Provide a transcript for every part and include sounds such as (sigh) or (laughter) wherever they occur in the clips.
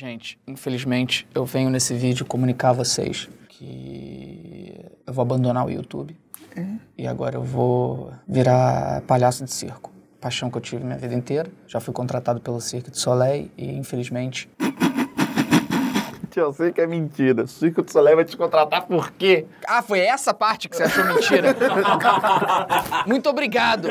Gente, infelizmente eu venho nesse vídeo comunicar a vocês que eu vou abandonar o YouTube é. e agora eu vou virar palhaço de circo. Paixão que eu tive minha vida inteira. Já fui contratado pelo Cirque de Soleil e infelizmente. Eu sei que é mentira. Cirque de Soleil vai te contratar por quê? Ah, foi essa parte que você achou mentira. (laughs) Muito obrigado.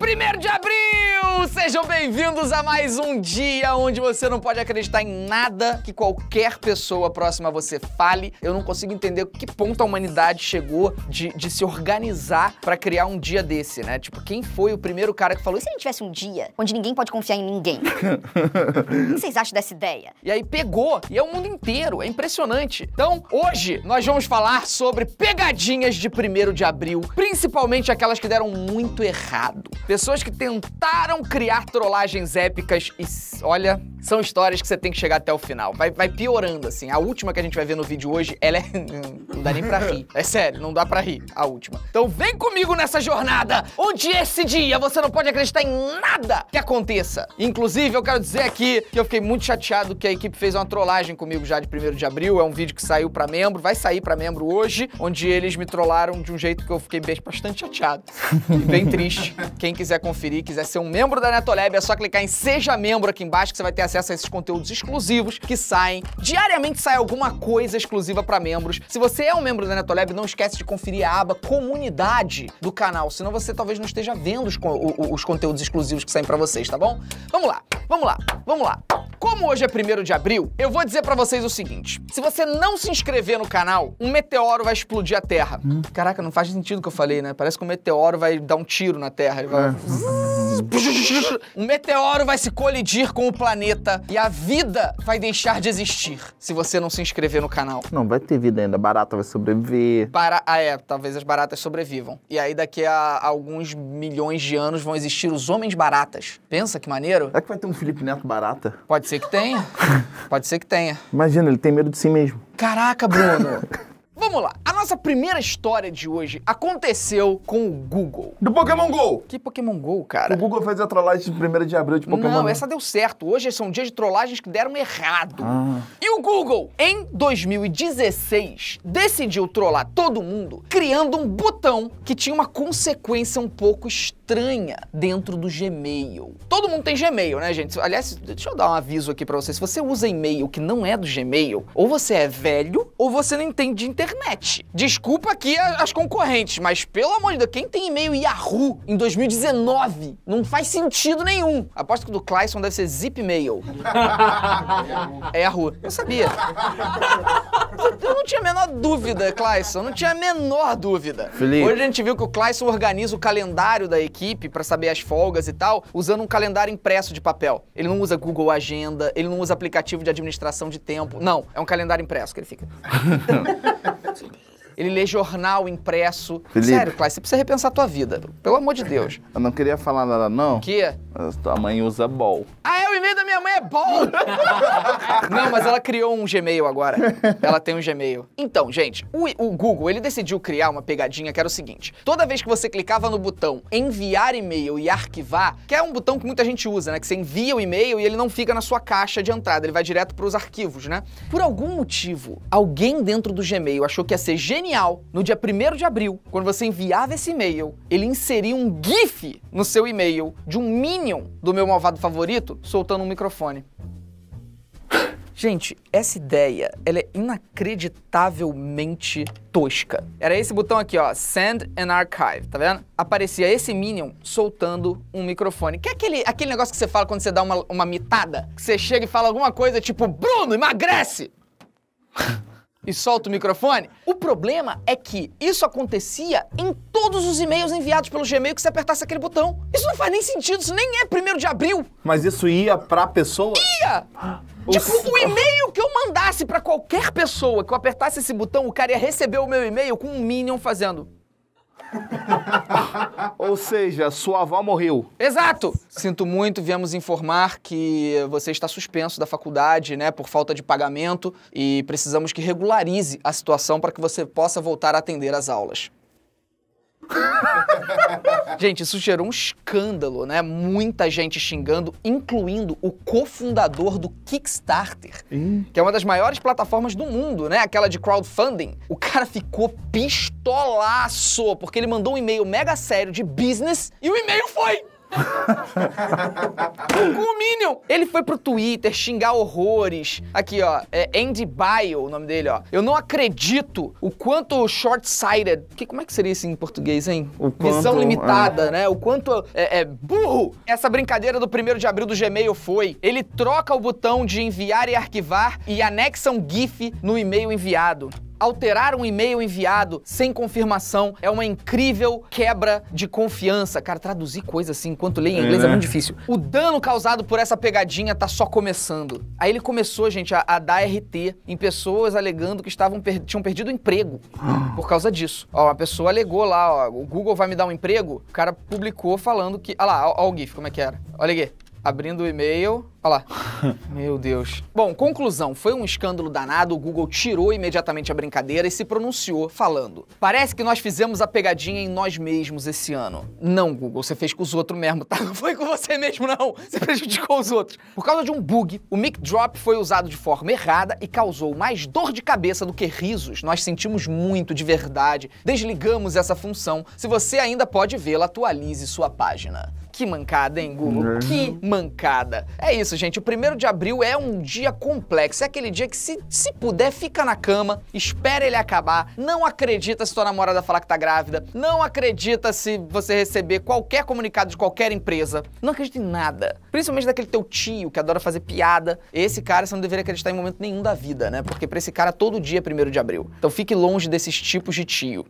Primeiro de abril! Sejam bem-vindos a mais um dia onde você não pode acreditar em nada que qualquer pessoa próxima a você fale. Eu não consigo entender que ponto a humanidade chegou de, de se organizar para criar um dia desse, né? Tipo, quem foi o primeiro cara que falou: e se a gente tivesse um dia onde ninguém pode confiar em ninguém? (laughs) o que vocês acham dessa ideia? E aí pegou, e é o mundo inteiro, é impressionante. Então, hoje nós vamos falar sobre pegadinhas de 1 de abril, principalmente aquelas que deram muito errado. Pessoas que tentaram criar trollagens épicas e, olha, são histórias que você tem que chegar até o final. Vai, vai piorando, assim. A última que a gente vai ver no vídeo hoje, ela é... (laughs) não dá nem pra rir. É sério, não dá pra rir. A última. Então vem comigo nessa jornada, onde esse dia você não pode acreditar em nada que aconteça. Inclusive, eu quero dizer aqui que eu fiquei muito chateado que a equipe fez uma trollagem comigo já de 1 de abril. É um vídeo que saiu pra membro, vai sair pra membro hoje, onde eles me trollaram de um jeito que eu fiquei bastante chateado. E bem triste. Quem quiser conferir, quiser ser um membro membro da Netolab, é só clicar em Seja Membro aqui embaixo que você vai ter acesso a esses conteúdos exclusivos que saem. Diariamente sai alguma coisa exclusiva para membros. Se você é um membro da Netolab, não esquece de conferir a aba Comunidade do canal, senão você talvez não esteja vendo os, os, conteúdos exclusivos que saem para vocês, tá bom? Vamos lá, vamos lá, vamos lá. Como hoje é 1 de abril, eu vou dizer para vocês o seguinte: se você não se inscrever no canal, um meteoro vai explodir a Terra. Hum. Caraca, não faz sentido o que eu falei, né? Parece que um meteoro vai dar um tiro na Terra. Ele vai... É. (laughs) Um meteoro vai se colidir com o planeta e a vida vai deixar de existir se você não se inscrever no canal. Não vai ter vida ainda, a barata vai sobreviver. Para... Ah, é, talvez as baratas sobrevivam. E aí daqui a alguns milhões de anos vão existir os homens baratas. Pensa que maneiro. Será que vai ter um Felipe Neto barata? Pode ser que tenha. (laughs) Pode ser que tenha. Imagina, ele tem medo de si mesmo. Caraca, Bruno. (laughs) Vamos lá. A nossa primeira história de hoje aconteceu com o Google. Do Pokémon GO! Que Pokémon GO, cara? O Google fez a trollagem de 1 de abril de Pokémon. Não, essa deu certo. Hoje são dias de trollagens que deram errado. Ah. E o Google, em 2016, decidiu trollar todo mundo criando um botão que tinha uma consequência um pouco estranha dentro do Gmail. Todo mundo tem Gmail, né, gente? Aliás, deixa eu dar um aviso aqui para vocês. Se você usa e-mail que não é do Gmail, ou você é velho, ou você não entende de internet. Desculpa aqui as concorrentes, mas pelo amor de Deus, quem tem e-mail Yahoo em 2019? Não faz sentido nenhum. Aposto que o do Clyson deve ser Zipmail. é Yahoo. Eu sabia. Eu não tinha a menor dúvida, eu Não tinha a menor dúvida. Felipe. Hoje a gente viu que o Clyson organiza o calendário da equipe para saber as folgas e tal, usando um calendário impresso de papel. Ele não usa Google Agenda, ele não usa aplicativo de administração de tempo. Não, é um calendário impresso que ele fica. (laughs) ele lê jornal impresso. Felipe. Sério, Cláudio, você precisa repensar a tua vida. Pelo amor de Deus. Eu não queria falar nada, não. O quê? Mas tua mãe usa bol. Ah, é? O e-mail da minha mãe é bol! (laughs) não, mas ela criou um Gmail agora. Ela tem um Gmail. Então, gente, o, o Google, ele decidiu criar uma pegadinha que era o seguinte. Toda vez que você clicava no botão enviar e-mail e arquivar, que é um botão que muita gente usa, né? Que você envia o e-mail e ele não fica na sua caixa de entrada, ele vai direto para os arquivos, né? Por algum motivo, alguém dentro do Gmail achou que ia ser genial genial. No dia 1 de abril, quando você enviava esse e-mail, ele inseria um GIF no seu e-mail de um Minion do meu malvado favorito soltando um microfone. Gente, essa ideia, ela é inacreditavelmente tosca. Era esse botão aqui, ó, Send and Archive, tá vendo? Aparecia esse Minion soltando um microfone. Que é aquele, aquele negócio que você fala quando você dá uma, uma mitada? Que você chega e fala alguma coisa tipo, Bruno, emagrece! (laughs) e solta o microfone. O problema é que isso acontecia em todos os e-mails enviados pelo Gmail que você apertasse aquele botão. Isso não faz nem sentido, isso nem é primeiro de abril. Mas isso ia pra pessoa? Ia! Tipo, o, o e-mail que eu mandasse para qualquer pessoa que eu apertasse esse botão, o cara ia receber o meu e-mail com um Minion fazendo. (laughs) Ou seja, sua avó morreu. Exato! Sinto muito, viemos informar que você está suspenso da faculdade, né, por falta de pagamento e precisamos que regularize a situação para que você possa voltar a atender às aulas. (laughs) gente, isso gerou um escândalo, né? Muita gente xingando, incluindo o cofundador do Kickstarter, hum. que é uma das maiores plataformas do mundo, né? Aquela de crowdfunding. O cara ficou pistolaço, porque ele mandou um e-mail mega sério de business e o e-mail foi o Minion! Ele foi pro Twitter xingar horrores. Aqui, ó, é Andy Bio, o nome dele, ó. Eu não acredito o quanto short-sighted... Que, como é que seria isso em português, hein? O Visão é. limitada, é. né? O quanto é, é burro! Essa brincadeira do 1 de abril do Gmail foi. Ele troca o botão de enviar e arquivar e anexa um GIF no e-mail enviado. Alterar um e-mail enviado sem confirmação é uma incrível quebra de confiança. Cara, traduzir coisa assim enquanto leio em é, inglês é, é muito difícil. O dano causado por essa pegadinha tá só começando. Aí ele começou, gente, a, a dar RT em pessoas alegando que estavam per tinham perdido o emprego por causa disso. Ó, uma pessoa alegou lá, ó, o Google vai me dar um emprego? O cara publicou falando que. Olha lá, olha o GIF, como é que era. Olha aqui abrindo o e-mail. Olha lá. (laughs) Meu Deus. Bom, conclusão: foi um escândalo danado. O Google tirou imediatamente a brincadeira e se pronunciou, falando: Parece que nós fizemos a pegadinha em nós mesmos esse ano. Não, Google, você fez com os outros mesmo, tá? (laughs) Não foi com você mesmo, não. Você prejudicou os outros. Por causa de um bug, o mic drop foi usado de forma errada e causou mais dor de cabeça do que risos. Nós sentimos muito de verdade. Desligamos essa função. Se você ainda pode vê-la, atualize sua página. Que mancada, hein, Gulo? É. Que mancada. É isso, gente. O primeiro de abril é um dia complexo. É aquele dia que, se, se puder, fica na cama, espera ele acabar. Não acredita se tua namorada falar que tá grávida. Não acredita se você receber qualquer comunicado de qualquer empresa. Não acredita em nada. Principalmente daquele teu tio que adora fazer piada. Esse cara você não deveria acreditar em momento nenhum da vida, né? Porque pra esse cara todo dia é primeiro de abril. Então fique longe desses tipos de tio.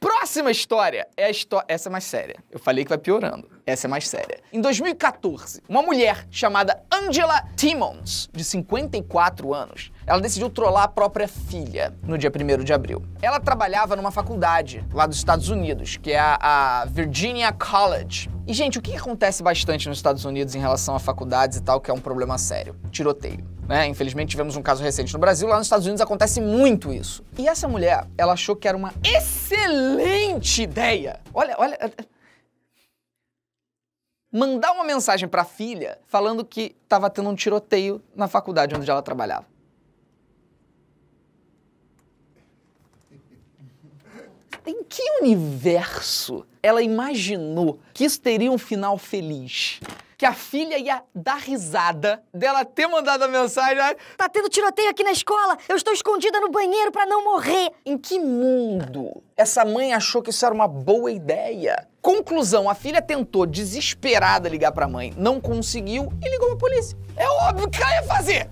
Próxima história é a história. Essa é mais séria. Eu falei que vai piorando. Essa é mais séria. Em 2014, uma mulher chamada Angela Timmons, de 54 anos, ela decidiu trollar a própria filha no dia 1 de abril. Ela trabalhava numa faculdade lá dos Estados Unidos, que é a Virginia College. E, gente, o que acontece bastante nos Estados Unidos em relação a faculdades e tal, que é um problema sério? Tiroteio. Né? Infelizmente, tivemos um caso recente no Brasil, lá nos Estados Unidos acontece muito isso. E essa mulher, ela achou que era uma excelente ideia. Olha, olha eh, eh, mandar uma mensagem para a filha falando que estava tendo um tiroteio na faculdade onde ela trabalhava. Em que universo ela imaginou que isso teria um final feliz? Que a filha ia dar risada dela ter mandado a mensagem. Tá tendo tiroteio aqui na escola! Eu estou escondida no banheiro para não morrer! Em que mundo essa mãe achou que isso era uma boa ideia? Conclusão: a filha tentou desesperada ligar pra mãe, não conseguiu e ligou pra polícia. É óbvio que ela ia fazer!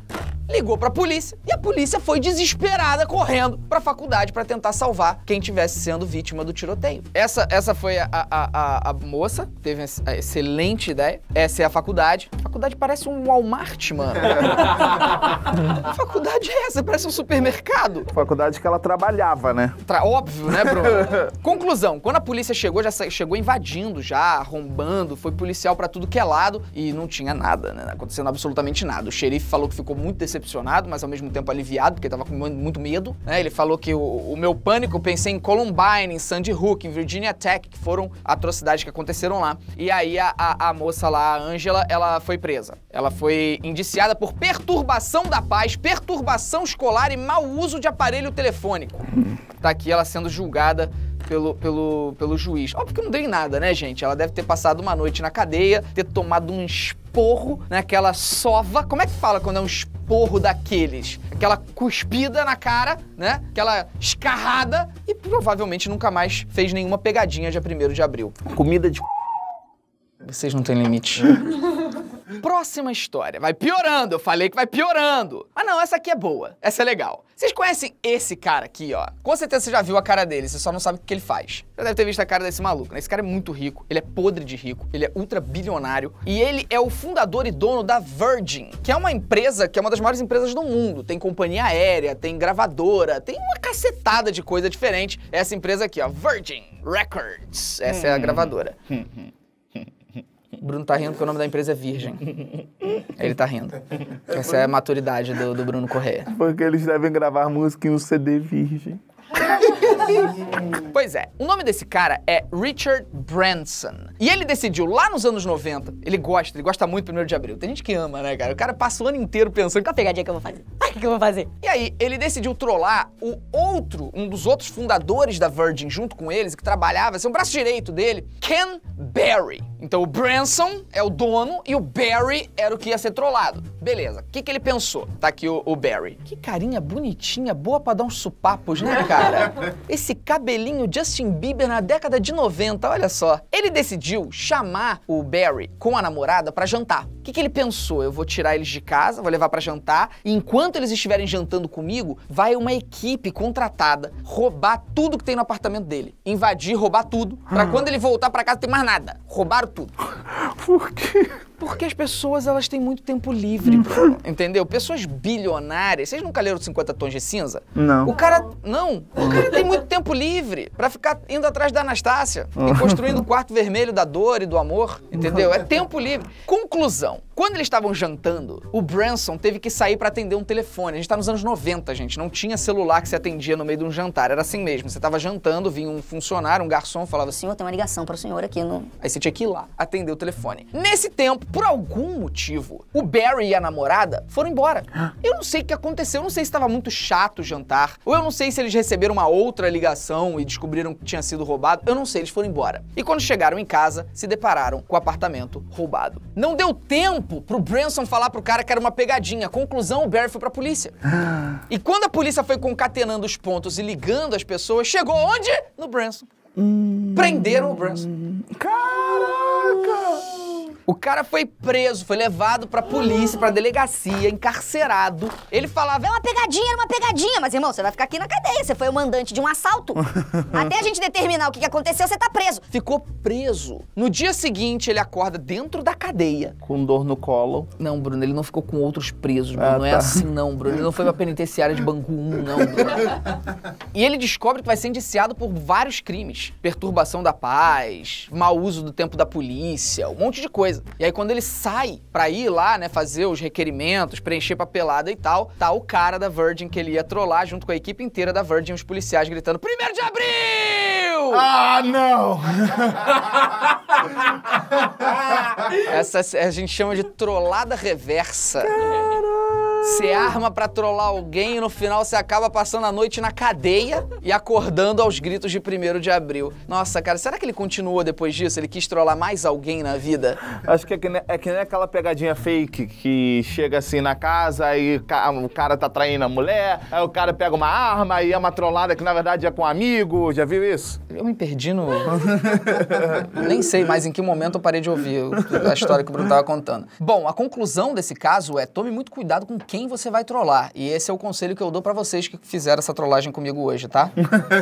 ligou para a polícia e a polícia foi desesperada correndo para a faculdade para tentar salvar quem tivesse sendo vítima do tiroteio. Essa, essa foi a, a, a, a moça, teve a excelente ideia. Essa é a faculdade. A faculdade parece um Walmart, mano. (laughs) a faculdade é essa, parece um supermercado. faculdade que ela trabalhava, né? Tra óbvio, né, Bruno? (laughs) Conclusão, quando a polícia chegou, já chegou invadindo, já arrombando, foi policial para tudo que é lado e não tinha nada, né? Acontecendo absolutamente nada. O xerife falou que ficou muito decepcionado decepcionado, mas ao mesmo tempo aliviado, porque estava com muito medo. Né? Ele falou que o, o, meu pânico, pensei em Columbine, em Sandy Hook, em Virginia Tech, que foram atrocidades que aconteceram lá. E aí a, a, a moça lá, a Angela, ela foi presa. Ela foi indiciada por perturbação da paz, perturbação escolar e mau uso de aparelho telefônico. Tá aqui ela sendo julgada pelo, pelo, pelo juiz. Óbvio que não deu em nada, né, gente? Ela deve ter passado uma noite na cadeia, ter tomado um esporro naquela né, sova. Como é que fala quando é um esporro daqueles? Aquela cuspida na cara, né? Aquela escarrada e provavelmente nunca mais fez nenhuma pegadinha dia 1 de abril. Comida de. Vocês não têm limite. (laughs) Próxima história. Vai piorando, eu falei que vai piorando. Mas ah, não, essa aqui é boa. Essa é legal. Vocês conhecem esse cara aqui, ó? Com certeza você já viu a cara dele, você só não sabe o que ele faz. Já deve ter visto a cara desse maluco, né? Esse cara é muito rico, ele é podre de rico, ele é ultra bilionário e ele é o fundador e dono da Virgin, que é uma empresa que é uma das maiores empresas do mundo. Tem companhia aérea, tem gravadora, tem uma cacetada de coisa diferente. É essa empresa aqui, ó, Virgin Records. Essa é a hum. gravadora. Hum, hum. O Bruno tá rindo porque o nome da empresa é Virgem. Ele tá rindo. Essa é a maturidade do, do Bruno Correia. Porque eles devem gravar música em um CD Virgem. pois é, o nome desse cara é Richard Branson. E ele decidiu lá nos anos 90, ele gosta, ele gosta muito do primeiro de abril. Tem gente que ama, né, cara? O cara passa o ano inteiro pensando. Qual pegadinha que eu vou fazer? o que, que eu vou fazer? E aí, ele decidiu trollar o outro, um dos outros fundadores da Virgin junto com eles, que trabalhava, assim, um braço direito dele, Ken Berry. Então o Branson é o dono e o Barry era o que ia ser trollado. Beleza, o que, que ele pensou? Tá aqui o, o Barry. Que carinha bonitinha, boa pra dar uns supapos, né, cara? (laughs) Esse cabelinho Justin Bieber na década de 90, olha só. Ele decidiu chamar o Barry com a namorada para jantar. O que, que ele pensou? Eu vou tirar eles de casa, vou levar para jantar, e enquanto eles estiverem jantando comigo, vai uma equipe contratada roubar tudo que tem no apartamento dele. Invadir, roubar tudo, para hum. quando ele voltar para casa ter mais nada. Roubaram tudo. (laughs) Por quê? Porque as pessoas, elas têm muito tempo livre, hum. entendeu? Pessoas bilionárias. Vocês nunca leram 50 Tons de Cinza? Não. O cara... Não. O cara tem muito tempo livre para ficar indo atrás da Anastácia e hum. construindo o quarto vermelho da dor e do amor, entendeu? É tempo livre. Conclusão. Quando eles estavam jantando, o Branson teve que sair para atender um telefone. A gente tá nos anos 90, gente. Não tinha celular que se atendia no meio de um jantar. Era assim mesmo. Você tava jantando, vinha um funcionário, um garçom, falava: Senhor, assim, tem uma ligação para o senhor aqui no. Aí você tinha que ir lá atender o telefone. Nesse tempo, por algum motivo, o Barry e a namorada foram embora. Eu não sei o que aconteceu, eu não sei se estava muito chato o jantar, ou eu não sei se eles receberam uma outra ligação e descobriram que tinha sido roubado, eu não sei, eles foram embora. E quando chegaram em casa, se depararam com o apartamento roubado. Não deu tempo pro Branson falar pro cara que era uma pegadinha. Conclusão, o Barry foi pra polícia. E quando a polícia foi concatenando os pontos e ligando as pessoas, chegou onde? No Branson. Hum... Prenderam o Branson. Caramba! O cara foi preso, foi levado pra polícia, pra delegacia, encarcerado. Ele falava, é uma pegadinha, é uma pegadinha. Mas, irmão, você vai ficar aqui na cadeia, você foi o mandante de um assalto. (laughs) Até a gente determinar o que aconteceu, você tá preso. Ficou preso. No dia seguinte, ele acorda dentro da cadeia. Com dor no colo. Não, Bruno, ele não ficou com outros presos, Bruno. Ah, não é tá. é assim, não, Bruno. Ele não foi pra penitenciária de Bangu 1, não, Bruno. e ele descobre que vai ser indiciado por vários crimes. Perturbação da paz, mau uso do tempo da polícia, um monte de coisa. E aí quando ele sai para ir lá, né, fazer os requerimentos, preencher papelada e tal, tá o cara da Virgin que ele ia trollar junto com a equipe inteira da Virgin, os policiais gritando: "Primeiro de abril!" Ah, não. Essa a gente chama de trollada reversa. Cara. Você arma para trollar alguém e no final você acaba passando a noite na cadeia e acordando aos gritos de 1 de abril. Nossa, cara, será que ele continuou depois disso? Ele quis trollar mais alguém na vida? Acho que é que nem, é que nem aquela pegadinha fake que chega assim na casa e o cara tá traindo a mulher, aí o cara pega uma arma e é uma trollada que na verdade é com um amigo. Já viu isso? Eu me perdi no. (laughs) Nem sei mais em que momento eu parei de ouvir a história que o Bruno tava contando. Bom, a conclusão desse caso é tome muito cuidado com quem quem você vai trollar. E esse é o conselho que eu dou para vocês que fizeram essa trollagem comigo hoje, tá?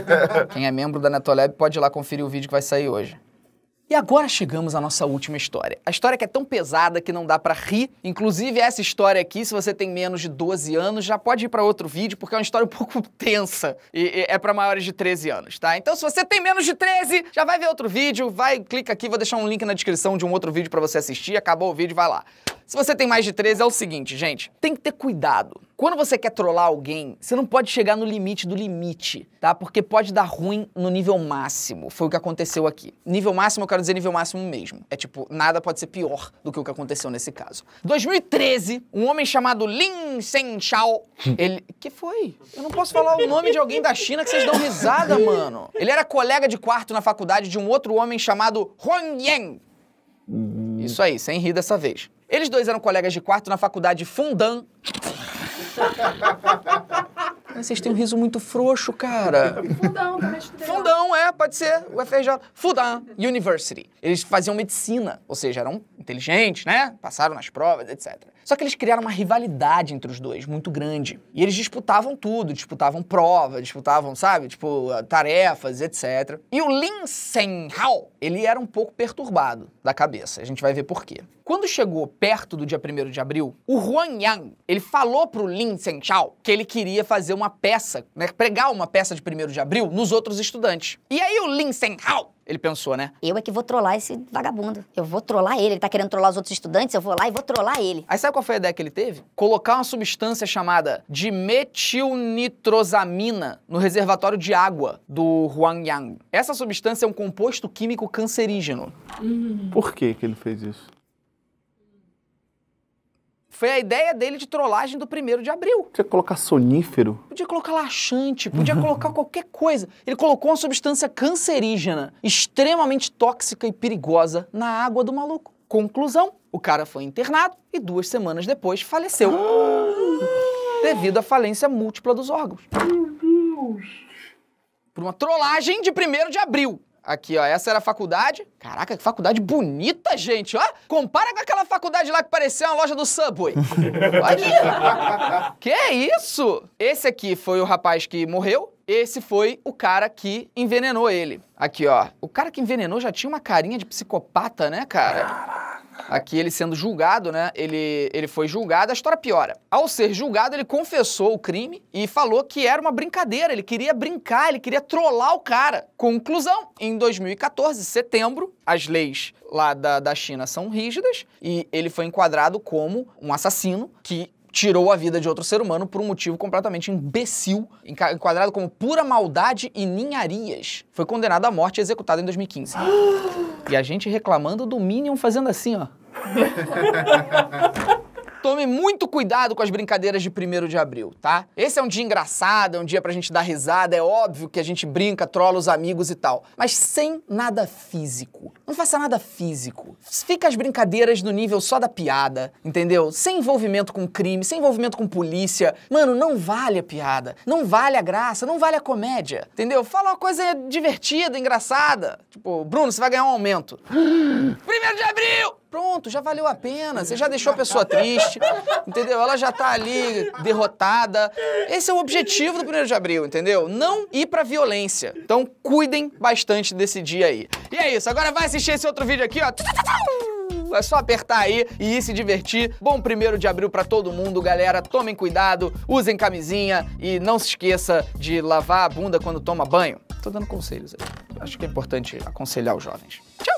(laughs) quem é membro da Netolab pode ir lá conferir o vídeo que vai sair hoje. E agora chegamos à nossa última história. A história que é tão pesada que não dá para rir. Inclusive, essa história aqui, se você tem menos de 12 anos, já pode ir para outro vídeo, porque é uma história um (laughs) pouco tensa. E, e é para maiores de 13 anos, tá? Então, se você tem menos de 13, já vai ver outro vídeo, vai, clica aqui, vou deixar um link na descrição de um outro vídeo para você assistir. Acabou o vídeo, vai lá. Se você tem mais de 13, é o seguinte, gente, tem que ter cuidado. Quando você quer trollar alguém, você não pode chegar no limite do limite, tá? Porque pode dar ruim no nível máximo. Foi o que aconteceu aqui. Nível máximo, eu quero dizer nível máximo mesmo. É tipo, nada pode ser pior do que o que aconteceu nesse caso. 2013, um homem chamado Lin Sen Chao, (laughs) ele... Que foi? Eu não posso falar o nome de alguém da China que vocês dão risada, mano. Ele era colega de quarto na faculdade de um outro homem chamado Huang Yan. Isso aí, sem rir dessa vez. Eles dois eram colegas de quarto na faculdade Fundan. (laughs) Vocês têm um riso muito frouxo, cara. Fundão, também tá Fundão, é, pode ser. O FRJ. Fundão University. Eles faziam medicina, ou seja, eram inteligentes, né? Passaram nas provas, etc. Só que eles criaram uma rivalidade entre os dois muito grande. E eles disputavam tudo, disputavam prova, disputavam, sabe, tipo, tarefas, etc. E o Lin Senhao, ele era um pouco perturbado da cabeça. A gente vai ver por quê. Quando chegou perto do dia 1 de abril, o Huan Yang, ele falou pro Lin Senchao que ele queria fazer uma peça, né, pregar uma peça de 1 de abril nos outros estudantes. E aí o Lin Senhao ele pensou, né? Eu é que vou trollar esse vagabundo. Eu vou trollar ele. Ele tá querendo trollar os outros estudantes, eu vou lá e vou trollar ele. Aí sabe qual foi a ideia que ele teve? Colocar uma substância chamada de metilnitrosamina no reservatório de água do Huangyang. Essa substância é um composto químico cancerígeno. Hum. Por que que ele fez isso? Foi a ideia dele de trollagem do primeiro de abril. Podia colocar sonífero. Podia colocar laxante, podia (laughs) colocar qualquer coisa. Ele colocou uma substância cancerígena, extremamente tóxica e perigosa, na água do maluco. Conclusão: o cara foi internado e duas semanas depois faleceu. (gasps) devido à falência múltipla dos órgãos. Meu Deus! Por uma trollagem de primeiro de abril. Aqui, ó. Essa era a faculdade. Caraca, que faculdade bonita, gente, ó. Compara com aquela faculdade lá que parecia uma loja do Subway. (laughs) Olha. que isso? Esse aqui foi o rapaz que morreu. Esse foi o cara que envenenou ele. Aqui, ó. O cara que envenenou já tinha uma carinha de psicopata, né, cara? Caraca. Aqui ele sendo julgado, né? Ele, ele foi julgado, a história piora. Ao ser julgado, ele confessou o crime e falou que era uma brincadeira, ele queria brincar, ele queria trollar o cara. Conclusão, em 2014, setembro, as leis lá da, da China são rígidas e ele foi enquadrado como um assassino que tirou a vida de outro ser humano por um motivo completamente imbecil, enquadrado como pura maldade e ninharias. Foi condenado à morte e executado em 2015. (gasps) e a gente reclamando do Minion fazendo assim, ó. (laughs) tome muito cuidado com as brincadeiras de 1 de abril, tá? Esse é um dia engraçado, é um dia pra gente dar risada, é óbvio que a gente brinca, trola os amigos e tal. Mas sem nada físico. Não faça nada físico. Fica as brincadeiras no nível só da piada, entendeu? Sem envolvimento com crime, sem envolvimento com polícia. Mano, não vale a piada, não vale a graça, não vale a comédia, entendeu? Fala uma coisa divertida, engraçada. Tipo, Bruno, você vai ganhar um aumento. (gasps) Primeiro de abril! Pronto, já valeu a pena. Você já deixou a pessoa (laughs) triste, entendeu? Ela já tá ali derrotada. Esse é o objetivo do primeiro de abril, entendeu? Não ir pra violência. Então cuidem bastante desse dia aí. E é isso, agora vai assistir esse outro vídeo aqui, ó. É só apertar aí e ir se divertir. Bom primeiro de abril para todo mundo, galera. Tomem cuidado, usem camisinha e não se esqueça de lavar a bunda quando toma banho. Tô dando conselhos aí. Acho que é importante aconselhar os jovens. Tchau!